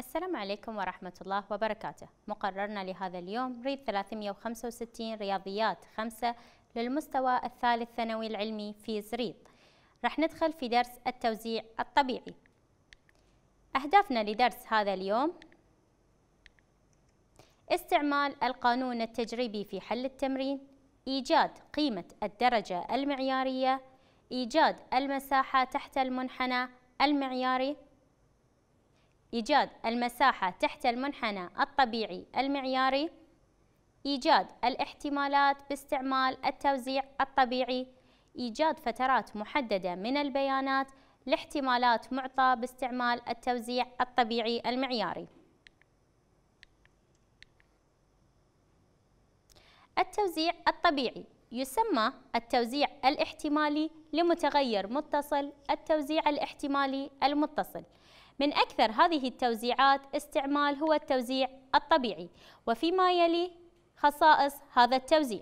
السلام عليكم ورحمة الله وبركاته مقررنا لهذا اليوم ريد 365 رياضيات 5 للمستوى الثالث ثانوي العلمي في زريط رح ندخل في درس التوزيع الطبيعي أهدافنا لدرس هذا اليوم استعمال القانون التجريبي في حل التمرين إيجاد قيمة الدرجة المعيارية إيجاد المساحة تحت المنحنى المعياري إيجاد المساحة تحت المنحنى الطبيعي المعياري إيجاد الاحتمالات باستعمال التوزيع الطبيعي إيجاد فترات محددة من البيانات لاحتمالات معطى باستعمال التوزيع الطبيعي المعياري التوزيع الطبيعي يسمى التوزيع الاحتمالي لمتغير متصل التوزيع الاحتمالي المتصل من أكثر هذه التوزيعات استعمال هو التوزيع الطبيعي وفيما يلي خصائص هذا التوزيع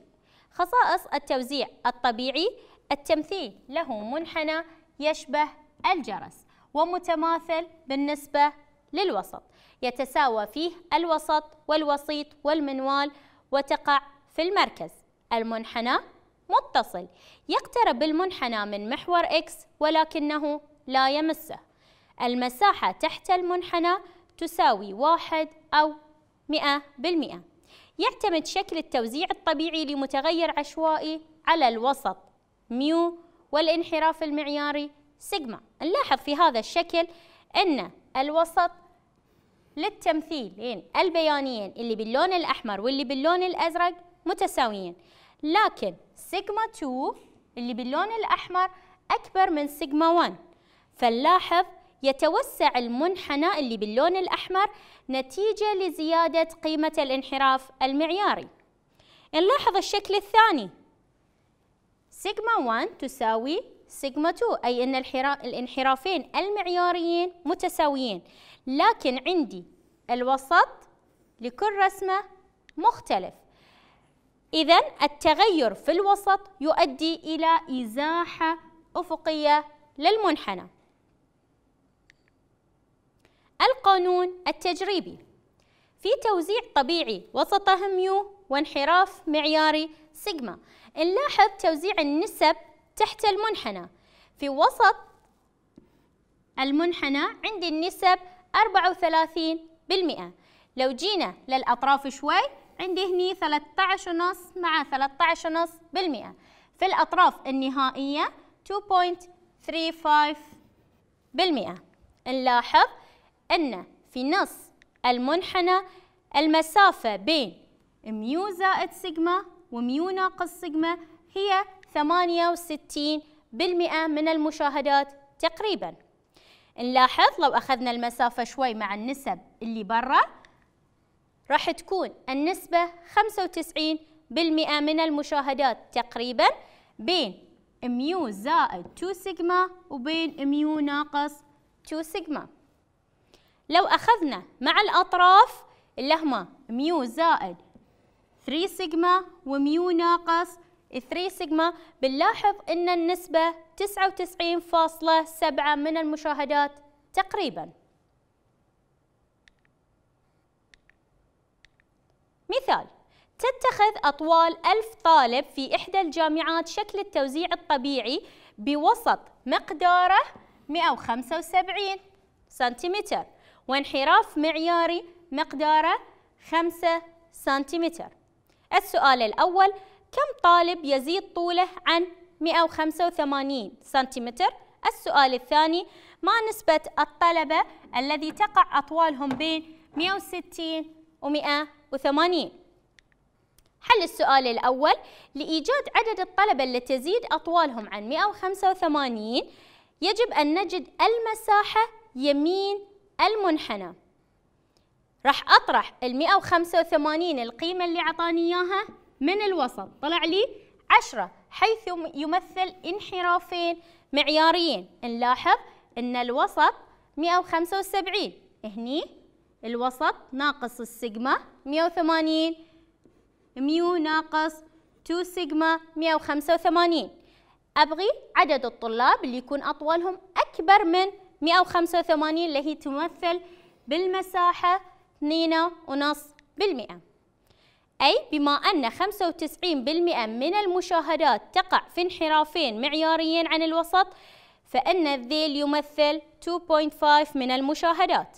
خصائص التوزيع الطبيعي التمثيل له منحنى يشبه الجرس ومتماثل بالنسبة للوسط يتساوى فيه الوسط والوسيط والمنوال وتقع في المركز المنحنى متصل يقترب المنحنى من محور X ولكنه لا يمسه المساحة تحت المنحنى تساوي واحد أو مئة بالمئة يعتمد شكل التوزيع الطبيعي لمتغير عشوائي على الوسط ميو والانحراف المعياري سيجما نلاحظ في هذا الشكل أن الوسط للتمثيلين البيانيين اللي باللون الأحمر واللي باللون الأزرق متساويين لكن سيجما 2 اللي باللون الأحمر أكبر من سيجما 1 فنلاحظ يتوسع المنحنى اللي باللون الأحمر نتيجة لزيادة قيمة الانحراف المعياري نلاحظ الشكل الثاني سيجما 1 تساوي سيجما 2 أي أن الانحرافين المعياريين متساويين لكن عندي الوسط لكل رسمة مختلف إذا التغير في الوسط يؤدي إلى إزاحة أفقية للمنحنى القانون التجريبي في توزيع طبيعي وسط هميو وانحراف معياري سيجما نلاحظ توزيع النسب تحت المنحنى في وسط المنحنى عندي النسب 34% لو جينا للأطراف شوي عندي هني 13.5 مع 13.5% في الأطراف النهائية 2.35% نلاحظ أن في نص المنحنى المسافة بين ميو زائد سيجما وميو ناقص سيجما هي 68% من المشاهدات تقريبا نلاحظ لو أخذنا المسافة شوي مع النسب اللي برا راح تكون النسبة 95% من المشاهدات تقريبا بين ميو زائد 2 سيجما وبين ميو ناقص 2 سيجما لو أخذنا مع الأطراف اللي هما ميو زائد 3 سيجما وميو ناقص 3 سيجما بنلاحظ أن النسبة 99.7 من المشاهدات تقريبا مثال تتخذ أطوال ألف طالب في إحدى الجامعات شكل التوزيع الطبيعي بوسط مقداره 175 سنتيمتر وانحراف معياري مقداره 5 سنتيمتر السؤال الأول كم طالب يزيد طوله عن 185 سنتيمتر؟ السؤال الثاني ما نسبة الطلبة الذي تقع أطوالهم بين 160 و 180 حل السؤال الأول لإيجاد عدد الطلبة اللي تزيد أطوالهم عن 185 يجب أن نجد المساحة يمين المنحنى راح أطرح ال 185 القيمة اللي أعطاني إياها من الوسط طلع لي 10 حيث يمثل انحرافين معياريين نلاحظ أن الوسط 175 هني الوسط ناقص السيجما 180 ميو ناقص 2 سيجما 185 أبغي عدد الطلاب اللي يكون أطولهم أكبر من 185 اللي هي تمثل بالمساحة 2.5% أي بما أن 95% من المشاهدات تقع في انحرافين معياريين عن الوسط فإن الذيل يمثل 2.5 من المشاهدات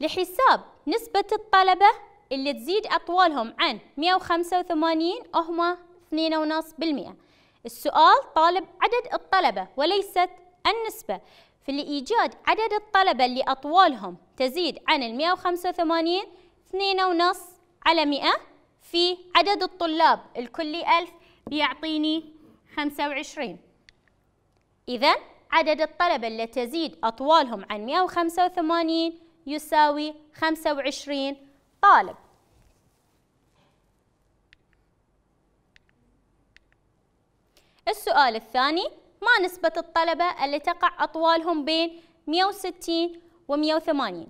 لحساب نسبة الطلبة اللي تزيد أطوالهم عن 185 هما 2.5% السؤال طالب عدد الطلبة وليست النسبة في الإيجاد عدد الطلبة اللي أطوالهم تزيد عن وثمانين 185 2.5 على 100 في عدد الطلاب الكلي 1000 بيعطيني 25 إذا عدد الطلبة اللي تزيد أطوالهم عن 185 يساوي 25 طالب السؤال الثاني ما نسبة الطلبة اللي تقع أطوالهم بين 160 و 180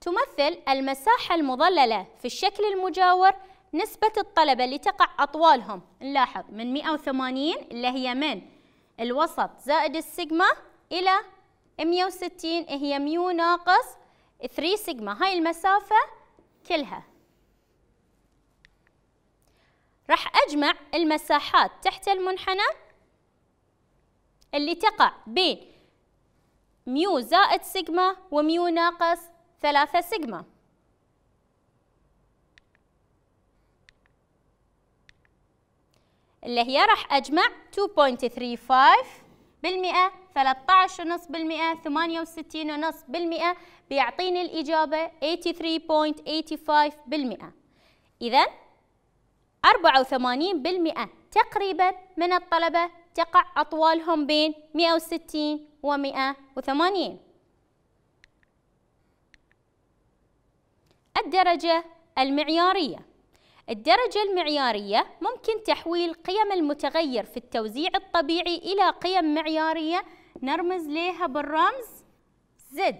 تمثل المساحة المظللة في الشكل المجاور نسبة الطلبة اللي تقع أطوالهم نلاحظ من 180 اللي هي من الوسط زائد السيجما إلى 160 هي ميو ناقص 3 سيجما هاي المسافة كلها راح أجمع المساحات تحت المنحنى اللي تقع بين ميو زائد سيجما وميو ناقص ثلاثة سيجما اللي هي راح أجمع 2.35 بالمئة 13.5 بالمئة 68.5 بالمئة بيعطيني الإجابة 83.85 بالمئة إذا 84 بالمئة تقريبا من الطلبة تقع أطوالهم بين 160 و 180 الدرجة المعيارية الدرجة المعيارية ممكن تحويل قيم المتغير في التوزيع الطبيعي إلى قيم معيارية نرمز لها بالرمز Z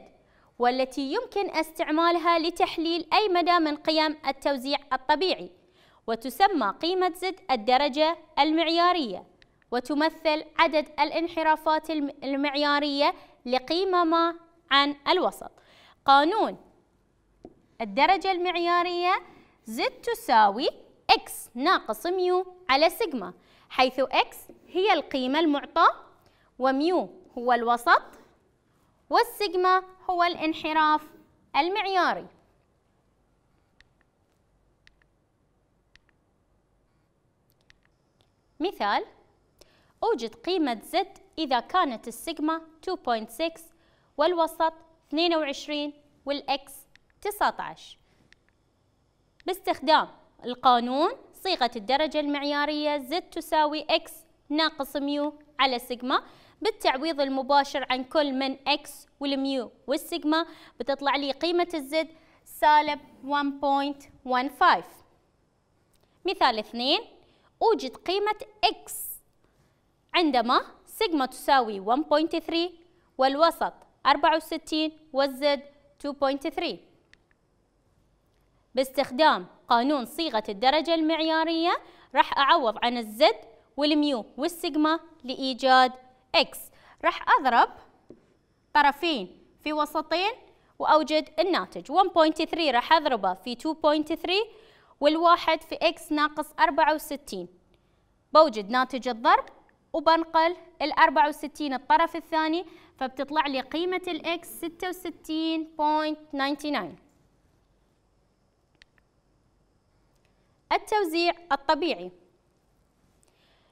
والتي يمكن استعمالها لتحليل أي مدى من قيم التوزيع الطبيعي وتسمى قيمة Z الدرجة المعيارية وتمثل عدد الانحرافات المعيارية لقيمة ما عن الوسط قانون الدرجة المعيارية Z تساوي X ناقص ميو على سيجما حيث X هي القيمة المعطاة وميو هو الوسط والسيجما هو الانحراف المعياري مثال أوجد قيمة Z إذا كانت السيجما 2.6 والوسط 22 والX 19 باستخدام القانون صيغة الدرجة المعيارية Z تساوي X ناقص ميو على سيجما بالتعويض المباشر عن كل من X والميو والسيجما بتطلع لي قيمة الزد سالب 1.15 مثال اثنين أوجد قيمة X عندما سيجما تساوي 1.3 والوسط 64 والزد 2.3 باستخدام قانون صيغة الدرجة المعيارية راح أعوض عن الزد والميو والسيجما لإيجاد X راح أضرب طرفين في وسطين وأوجد الناتج 1.3 راح أضربه في 2.3 والواحد في X ناقص 64 بوجد ناتج الضرب وبنقل ال 64 الطرف الثاني فبتطلع لي قيمة x 66.99 التوزيع الطبيعي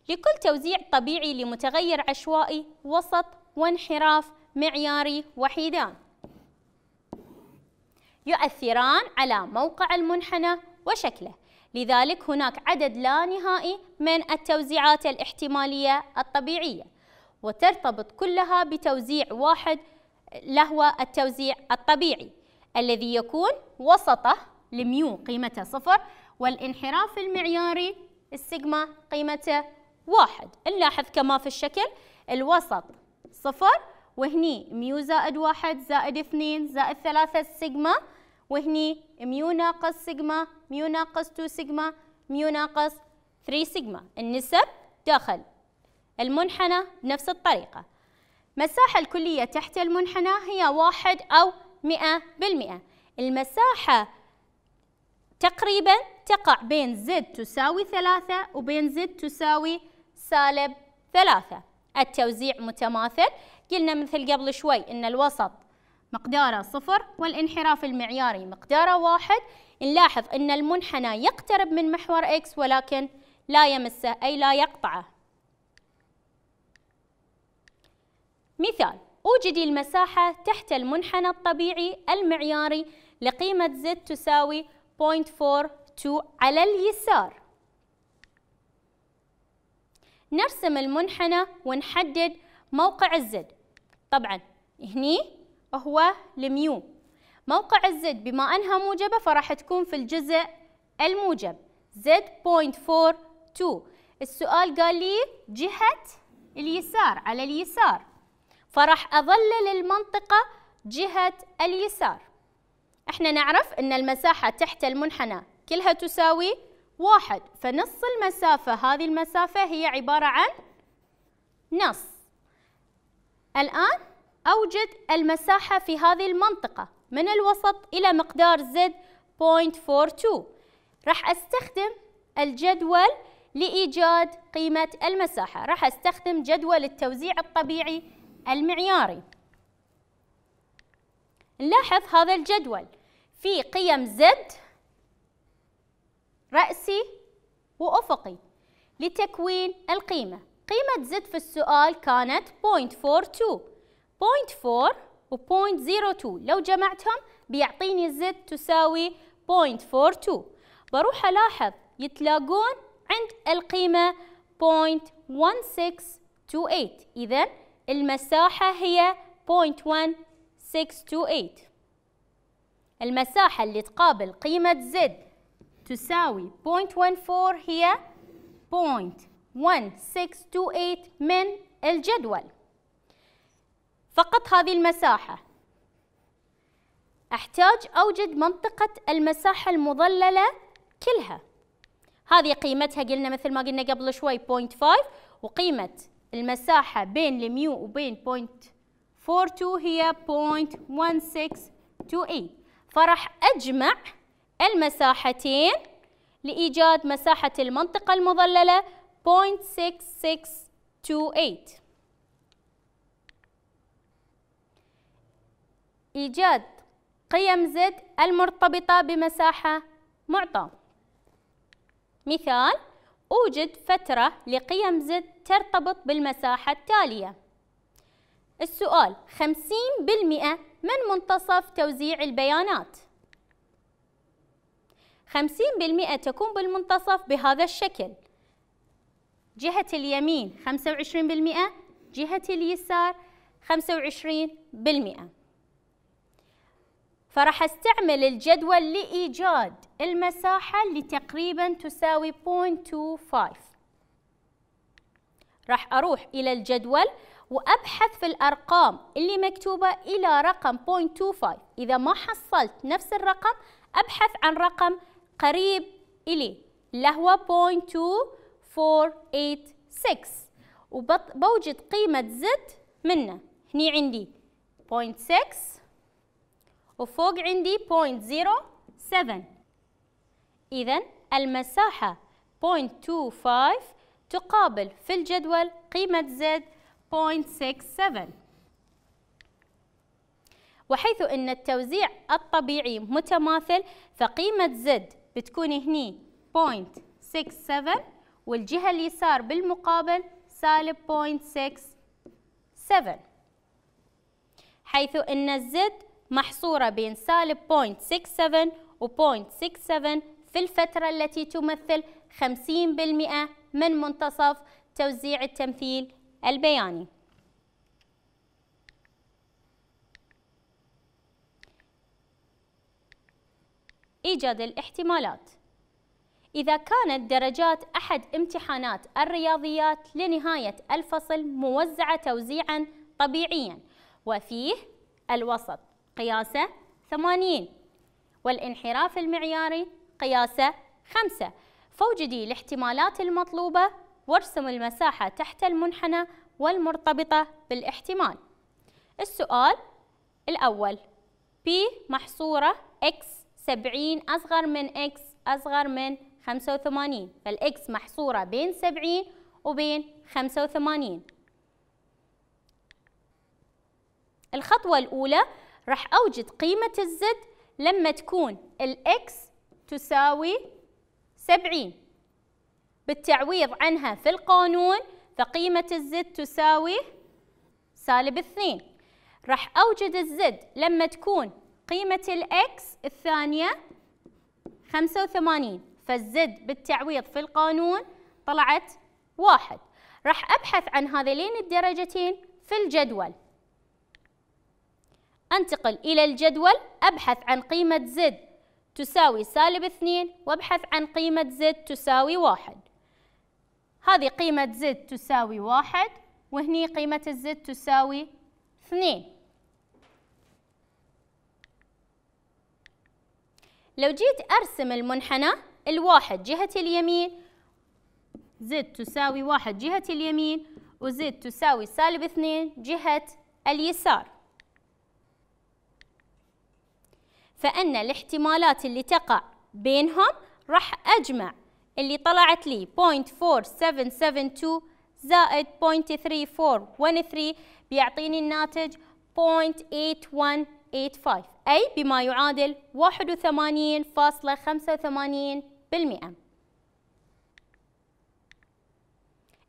لكل توزيع طبيعي لمتغير عشوائي وسط وانحراف معياري وحيدان يؤثران على موقع المنحنى وشكله لذلك هناك عدد لا نهائي من التوزيعات الاحتمالية الطبيعية وترتبط كلها بتوزيع واحد لهو التوزيع الطبيعي الذي يكون وسطه لميو قيمته صفر والانحراف المعياري السيجما قيمته واحد نلاحظ كما في الشكل الوسط صفر وهني ميو زائد واحد زائد اثنين زائد ثلاثة سيجما وهني ميو ناقص سيجما ميو ناقص 2 سيجما ميو ناقص 3 سيجما النسب داخل المنحنى بنفس الطريقة مساحة الكلية تحت المنحنى هي واحد أو مئة بالمئة المساحة تقريبا تقع بين زد تساوي ثلاثة وبين زد تساوي سالب ثلاثة التوزيع متماثل قلنا مثل قبل شوي أن الوسط مقداره صفر والانحراف المعياري مقداره واحد نلاحظ أن المنحنى يقترب من محور X ولكن لا يمسه أي لا يقطعه مثال اوجد المساحة تحت المنحنى الطبيعي المعياري لقيمة Z تساوي 0.42 على اليسار نرسم المنحنى ونحدد موقع الزد طبعا هني هو الميو موقع الزد بما أنها موجبة فراح تكون في الجزء الموجب Z.42 السؤال قال لي جهة اليسار على اليسار فراح أظلل المنطقة جهة اليسار احنا نعرف أن المساحة تحت المنحنى كلها تساوي واحد فنص المسافة هذه المسافة هي عبارة عن نص الآن أوجد المساحة في هذه المنطقة من الوسط إلى مقدار Z.42 راح أستخدم الجدول لإيجاد قيمة المساحة راح أستخدم جدول التوزيع الطبيعي المعياري نلاحظ هذا الجدول في قيم Z رأسي وأفقي لتكوين القيمة قيمة Z في السؤال كانت 0.42 0.4 و 0.02 لو جمعتهم بيعطيني الزد تساوي 0.42 بروح ألاحظ يتلاقون عند القيمة 0.1628 إذن المساحة هي 0.1628 المساحة اللي تقابل قيمة زد تساوي 0.14 هي 0.1628 من الجدول فقط هذه المساحة أحتاج أوجد منطقة المساحة المظللة كلها هذه قيمتها قلنا مثل ما قلنا قبل شوي 0.5 وقيمة المساحة بين الميو وبين 0.42 هي 0.162 فراح أجمع المساحتين لإيجاد مساحة المنطقة المظللة 0.6628 إيجاد قيم زد المرتبطة بمساحة معطى مثال أوجد فترة لقيم زد ترتبط بالمساحة التالية السؤال 50% من منتصف توزيع البيانات 50% تكون بالمنتصف بهذا الشكل جهة اليمين 25% جهة اليسار 25% فراح استعمل الجدول لإيجاد المساحة اللي تقريبا تساوي 0.25 راح أروح إلى الجدول وأبحث في الأرقام اللي مكتوبة إلى رقم 0.25 إذا ما حصلت نفس الرقم أبحث عن رقم قريب إليه اللي هو 0.2486 وبوجد قيمة زد منه هني عندي 0.6 وفوق عندي 0.07 إذا المساحة 0.25 تقابل في الجدول قيمة Z 0.67 وحيث أن التوزيع الطبيعي متماثل فقيمة Z بتكون هني 0.67 والجهة اليسار بالمقابل سالب 0.67 حيث أن الزد محصورة بين سالب 0.67 و 0.67 في الفترة التي تمثل 50% من منتصف توزيع التمثيل البياني إيجاد الاحتمالات إذا كانت درجات أحد امتحانات الرياضيات لنهاية الفصل موزعة توزيعا طبيعيا وفيه الوسط قياسه 80 والانحراف المعياري قياسه 5 فوجدي الاحتمالات المطلوبة وارسم المساحة تحت المنحنى والمرتبطة بالاحتمال السؤال الأول P محصورة X 70 أصغر من X أصغر من 85 فالX محصورة بين 70 وبين 85 الخطوة الأولى راح أوجد قيمة الزد لما تكون الإكس تساوي 70 بالتعويض عنها في القانون فقيمة الزد تساوي سالب 2 راح أوجد الزد لما تكون قيمة الإكس الثانية 85 فالزد بالتعويض في القانون طلعت واحد راح أبحث عن هذين الدرجتين في الجدول أنتقل إلى الجدول أبحث عن قيمة زد تساوي سالب اثنين وأبحث عن قيمة زد تساوي واحد هذه قيمة زد تساوي واحد وهني قيمة الزد تساوي اثنين لو جيت أرسم المنحنى الواحد جهة اليمين زد تساوي واحد جهة اليمين وزد تساوي سالب اثنين جهة اليسار فأن الاحتمالات اللي تقع بينهم راح أجمع اللي طلعت لي 0.4772 زائد 0.3413 بيعطيني الناتج 0.8185 أي بما يعادل 81.85%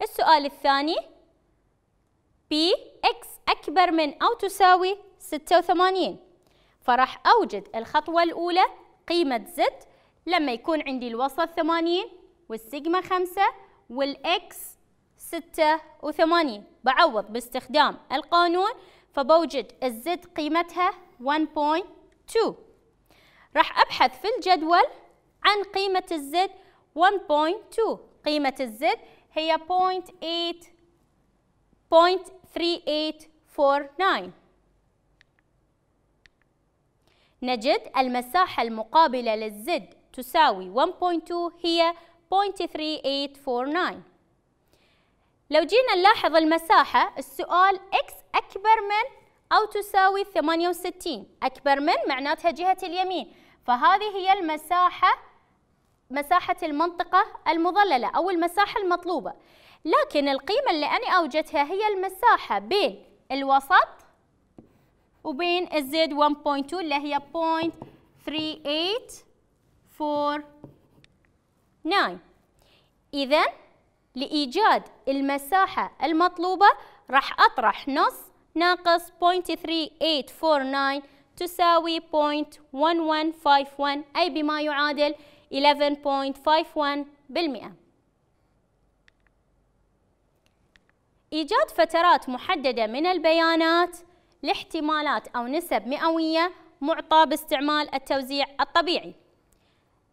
السؤال الثاني بي x أكبر من أو تساوي 86 فراح أوجد الخطوة الأولى قيمة زد لما يكون عندي الوسط 80 والسيجما 5 والإكس 86 بعوض باستخدام القانون فبوجد الزد قيمتها 1.2 راح أبحث في الجدول عن قيمة الزد 1.2 قيمة الزد هي 0.8 0.3849 نجد المساحة المقابلة للزد تساوي 1.2 هي 0.3849 لو جينا نلاحظ المساحة السؤال x أكبر من أو تساوي 68 أكبر من معناتها جهة اليمين فهذه هي المساحة مساحة المنطقة المظللة أو المساحة المطلوبة لكن القيمة اللي أنا أوجدتها هي المساحة بين الوسط وبين الزد 1.2 اللي هي 0.3849 إذا لإيجاد المساحة المطلوبة راح أطرح نص ناقص 0.3849 تساوي 0.1151 أي بما يعادل 11.51% إيجاد فترات محددة من البيانات لاحتمالات أو نسب مئوية معطى باستعمال التوزيع الطبيعي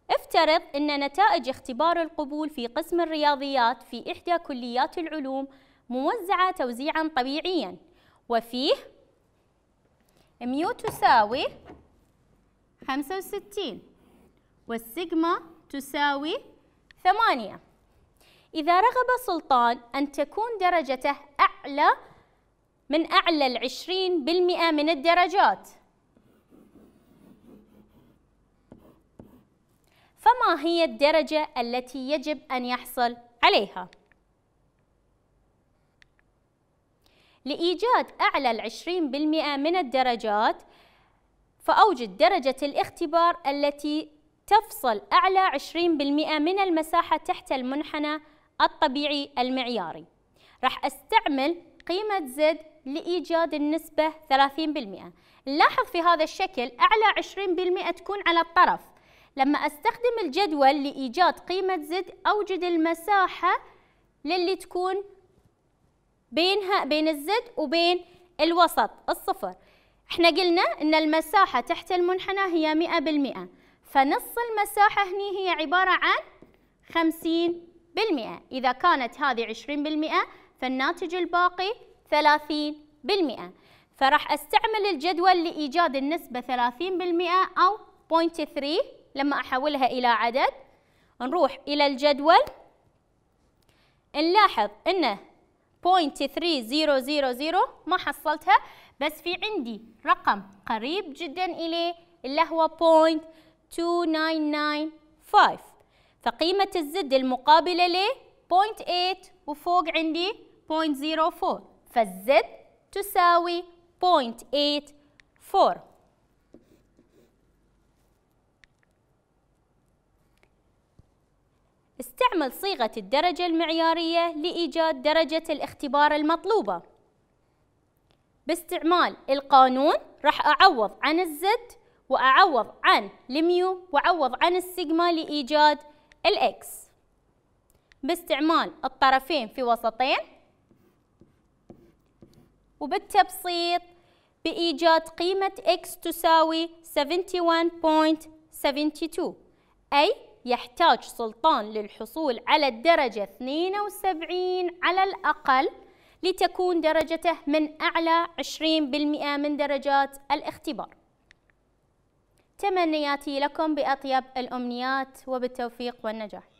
افترض أن نتائج اختبار القبول في قسم الرياضيات في إحدى كليات العلوم موزعة توزيعا طبيعيا وفيه ميو تساوي 65 والسيجما تساوي 8 إذا رغب سلطان أن تكون درجته أعلى من أعلى العشرين بالمئة من الدرجات فما هي الدرجة التي يجب أن يحصل عليها؟ لإيجاد أعلى العشرين بالمئة من الدرجات فأوجد درجة الاختبار التي تفصل أعلى عشرين بالمئة من المساحة تحت المنحنى الطبيعي المعياري راح أستعمل قيمة زد لإيجاد النسبة 30% نلاحظ في هذا الشكل أعلى 20% تكون على الطرف لما أستخدم الجدول لإيجاد قيمة زد أوجد المساحة للي تكون بينها بين الزد وبين الوسط الصفر احنا قلنا ان المساحة تحت المنحنى هي بالمئة فنص المساحة هني هي عبارة عن خمسين بالمئة إذا كانت هذه بالمئة فالناتج الباقي 30% فراح استعمل الجدول لإيجاد النسبة 30% أو 0.3 لما أحولها إلى عدد نروح إلى الجدول نلاحظ أنه 0.3000 ما حصلتها بس في عندي رقم قريب جدا إليه اللي هو 0.2995 فقيمة الزد المقابلة له 0.8 وفوق عندي 0.04 فالزد تساوي 0.84 استعمل صيغة الدرجة المعيارية لإيجاد درجة الاختبار المطلوبة باستعمال القانون راح أعوض عن الزد وأعوض عن الميو وأعوض عن السيجما لإيجاد الإكس باستعمال الطرفين في وسطين وبالتبسيط بإيجاد قيمة x تساوي 71.72 أي يحتاج سلطان للحصول على الدرجة 72 على الأقل لتكون درجته من أعلى 20% من درجات الاختبار تمنياتي لكم بأطيب الأمنيات وبالتوفيق والنجاح